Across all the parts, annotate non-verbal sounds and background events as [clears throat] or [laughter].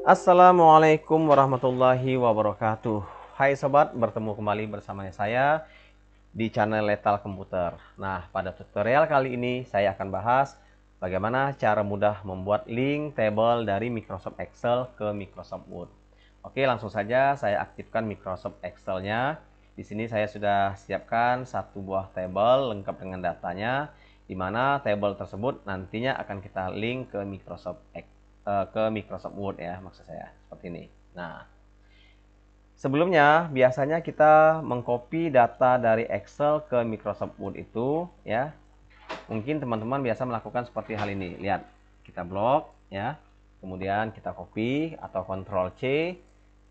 Assalamualaikum warahmatullahi wabarakatuh. Hai sobat, bertemu kembali bersama saya di channel Lethal Komputer. Nah, pada tutorial kali ini saya akan bahas bagaimana cara mudah membuat link table dari Microsoft Excel ke Microsoft Word. Oke, langsung saja saya aktifkan Microsoft Excel-nya. Di sini saya sudah siapkan satu buah table lengkap dengan datanya, di mana table tersebut nantinya akan kita link ke Microsoft Excel uh, ke Microsoft Word ya maksud saya seperti ini. Nah, sebelumnya biasanya kita mengcopy data dari Excel ke Microsoft Word itu ya. Mungkin teman-teman biasa melakukan seperti hal ini. Lihat, kita blok ya. Kemudian kita copy atau Control C,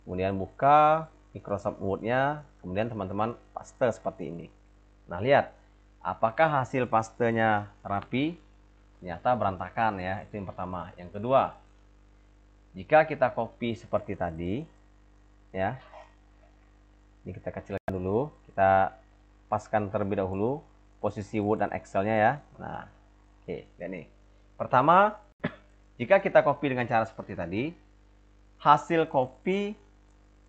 kemudian buka Microsoft Word-nya, kemudian teman-teman paste seperti ini. Nah, lihat apakah hasil pastenya rapi? ternyata berantakan ya. Itu yang pertama. Yang kedua, jika kita copy seperti tadi, ya, ini kita kecilkan dulu, kita paskan terlebih dahulu posisi Word dan excelnya ya. Nah, oke, okay, lihat Pertama, [clears throat] jika kita copy dengan cara seperti tadi, hasil copy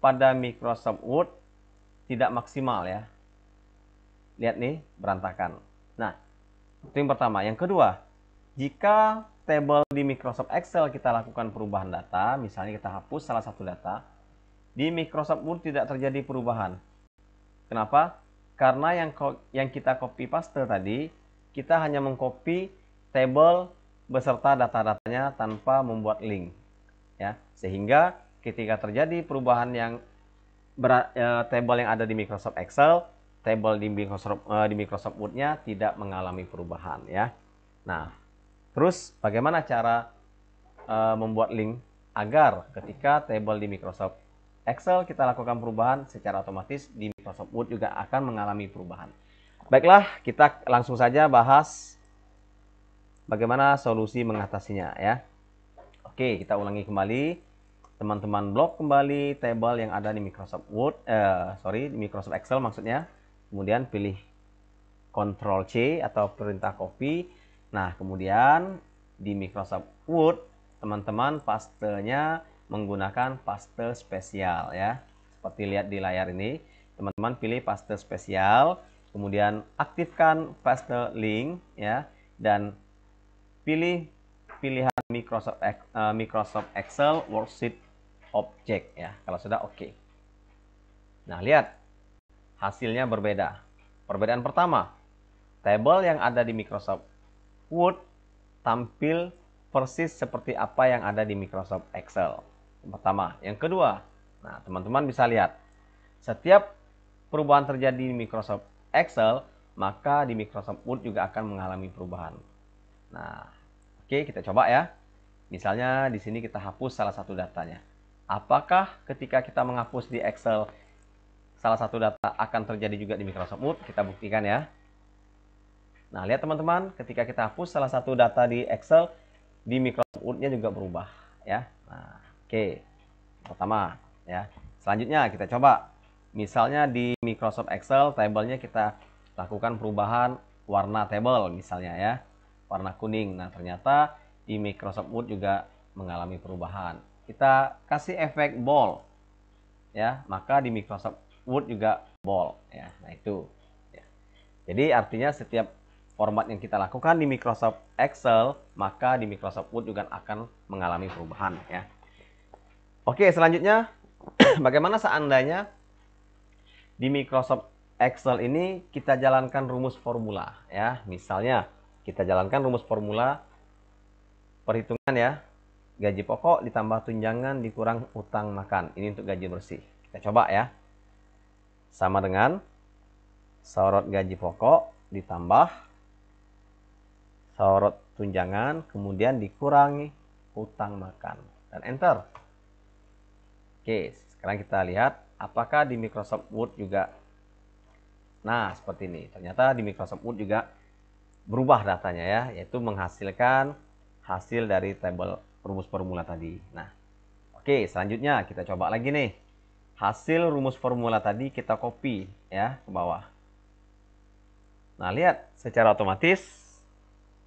pada Microsoft Word tidak maksimal ya. Lihat nih, berantakan. Nah, itu yang pertama. Yang kedua, jika table di Microsoft Excel kita lakukan perubahan data, misalnya kita hapus salah satu data, di Microsoft Word tidak terjadi perubahan. Kenapa? Karena yang yang kita copy paste tadi, kita hanya mengcopy table beserta data-datanya tanpa membuat link. Ya, sehingga ketika terjadi perubahan yang berat, e, table yang ada di Microsoft Excel, table di Microsoft e, di Microsoft Word-nya tidak mengalami perubahan ya. Nah, Terus bagaimana cara uh, membuat link agar ketika table di Microsoft Excel kita lakukan perubahan secara otomatis di Microsoft Word juga akan mengalami perubahan. Baiklah, kita langsung saja bahas bagaimana solusi mengatasinya ya. Oke, kita ulangi kembali teman-teman blok kembali table yang ada di Microsoft Word, eh, sorry di Microsoft Excel maksudnya. Kemudian pilih Ctrl C atau perintah copy Nah, kemudian di Microsoft Word, teman-teman pastelnya menggunakan paste spesial ya. Seperti lihat di layar ini, teman-teman pilih paste spesial, kemudian aktifkan paste link ya dan pilih pilihan Microsoft eh, Microsoft Excel worksheet object ya. Kalau sudah oke. Okay. Nah, lihat hasilnya berbeda. Perbedaan pertama, table yang ada di Microsoft Word tampil persis seperti apa yang ada di Microsoft Excel. Yang pertama, yang kedua. Nah, teman-teman bisa lihat. Setiap perubahan terjadi di Microsoft Excel, maka di Microsoft Word juga akan mengalami perubahan. Nah, oke okay, kita coba ya. Misalnya di sini kita hapus salah satu datanya. Apakah ketika kita menghapus di Excel salah satu data akan terjadi juga di Microsoft Word? Kita buktikan ya. Nah, lihat teman-teman, ketika kita hapus salah satu data di Excel, di Microsoft Word-nya juga berubah, ya. Nah, oke. Okay. Pertama, ya. Selanjutnya kita coba. Misalnya di Microsoft Excel, tabelnya kita lakukan perubahan warna tabel misalnya ya, warna kuning. Nah, ternyata di Microsoft Word juga mengalami perubahan. Kita kasih efek bold Ya, maka di Microsoft Word juga bold ya. Nah, itu. Ya. Jadi artinya setiap format yang kita lakukan di Microsoft Excel, maka di Microsoft Word juga akan mengalami perubahan ya. Oke, selanjutnya [clears throat] bagaimana seandainya di Microsoft Excel ini kita jalankan rumus formula ya. Misalnya kita jalankan rumus formula perhitungan ya. Gaji pokok ditambah tunjangan dikurang utang makan. Ini untuk gaji bersih. Kita coba ya. Sama dengan sorot gaji pokok ditambah sorot tunjangan, kemudian dikurangi utang makan. Dan enter. Oke, sekarang kita lihat apakah di Microsoft Word juga. Nah, seperti ini. Ternyata di Microsoft Word juga berubah datanya ya, yaitu menghasilkan hasil dari tabel rumus formula tadi. Nah, oke, selanjutnya kita coba lagi nih. Hasil rumus formula tadi kita copy ya ke bawah. Nah, lihat secara otomatis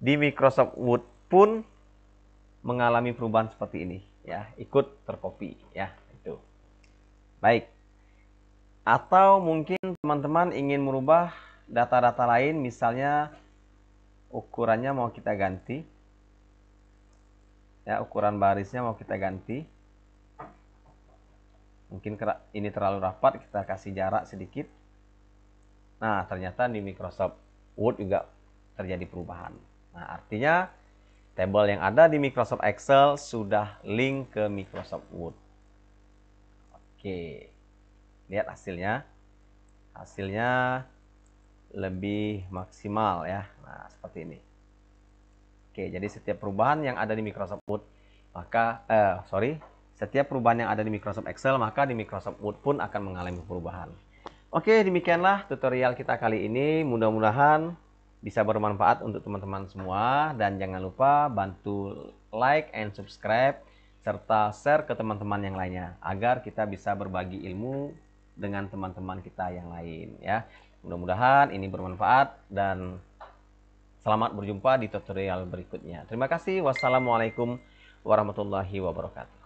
di Microsoft Word pun mengalami perubahan seperti ini ya ikut terkopi ya itu baik atau mungkin teman-teman ingin merubah data-data lain misalnya ukurannya mau kita ganti ya ukuran barisnya mau kita ganti mungkin ini terlalu rapat kita kasih jarak sedikit nah ternyata di Microsoft Word juga terjadi perubahan Nah, artinya tabel yang ada di Microsoft Excel sudah link ke Microsoft Word. Oke, lihat hasilnya. Hasilnya lebih maksimal ya. Nah, seperti ini. Oke, jadi setiap perubahan yang ada di Microsoft Word, maka, eh, sorry, setiap perubahan yang ada di Microsoft Excel, maka di Microsoft Word pun akan mengalami perubahan. Oke, demikianlah tutorial kita kali ini. Mudah-mudahan bisa bermanfaat untuk teman-teman semua dan jangan lupa bantu like and subscribe serta share ke teman-teman yang lainnya agar kita bisa berbagi ilmu dengan teman-teman kita yang lain ya. Mudah-mudahan ini bermanfaat dan selamat berjumpa di tutorial berikutnya. Terima kasih. Wassalamualaikum warahmatullahi wabarakatuh.